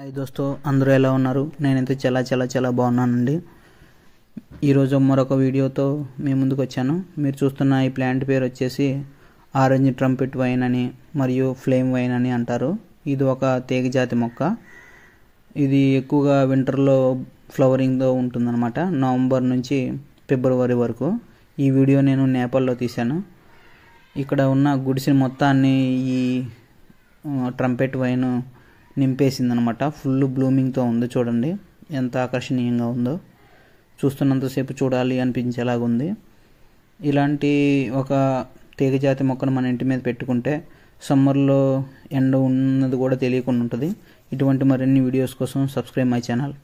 hi దోస్తో అందరూ ఎలా ఉన్నారు నేనైతే చాలా చాలా చాలా బాగున్నానండి ఈరోజు మరొక వీడియోతో మీ ముందుకు వచ్చాను మీరు చూస్తున్న ఈ ప్లాంట్ పేరు వచ్చేసి ఆరెంజ్ ట్రంపెట్ వైన్ అని మరియు ఫ్లేమ్ వైన్ అని అంటారు ఇది ఒక తీగ జాతి మొక్క ఇది ఎక్కువగా వింటర్లో ఫ్లవరింగ్తో ఉంటుందన్నమాట నవంబర్ నుంచి ఫిబ్రవరి వరకు ఈ వీడియో నేను నేపాల్లో తీశాను ఇక్కడ ఉన్న గుడిసె మొత్తాన్ని ఈ ట్రంపెట్ వైన్ నింపేసింది అనమాట ఫుల్ బ్లూమింగ్తో ఉంది చూడండి ఎంత ఆకర్షణీయంగా ఉందో చూస్తున్నంతసేపు చూడాలి అనిపించేలాగా ఉంది ఇలాంటి ఒక తీగజాతి మొక్కను మన ఇంటి మీద పెట్టుకుంటే సమ్మర్లో ఎండ ఉన్నది కూడా తెలియకుండా ఉంటుంది ఇటువంటి మరిన్ని వీడియోస్ కోసం సబ్స్క్రైబ్ మై ఛానల్